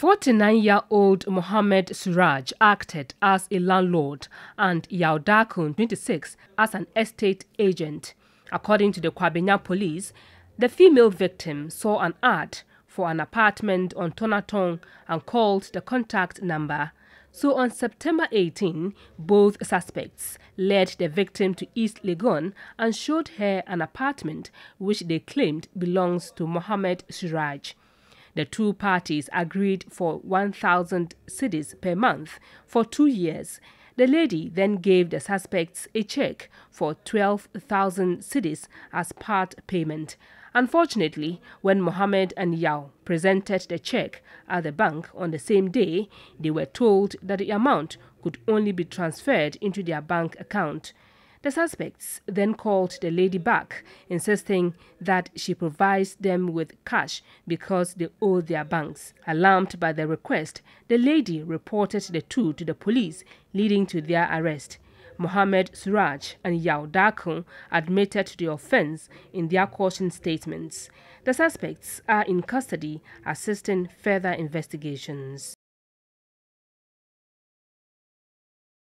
49-year-old Mohammed Suraj acted as a landlord and Yaudakun, 26, as an estate agent. According to the Kwabena police, the female victim saw an ad for an apartment on Tonatong and called the contact number. So on September 18, both suspects led the victim to East Legon and showed her an apartment which they claimed belongs to Mohammed Suraj. The two parties agreed for 1,000 cedis per month for two years. The lady then gave the suspects a check for 12,000 cedis as part payment. Unfortunately, when Mohammed and Yao presented the check at the bank on the same day, they were told that the amount could only be transferred into their bank account. The suspects then called the lady back, insisting that she provides them with cash because they owe their banks. Alarmed by the request, the lady reported the two to the police, leading to their arrest. Mohamed Suraj and Yao Dakun admitted to the offense in their caution statements. The suspects are in custody, assisting further investigations.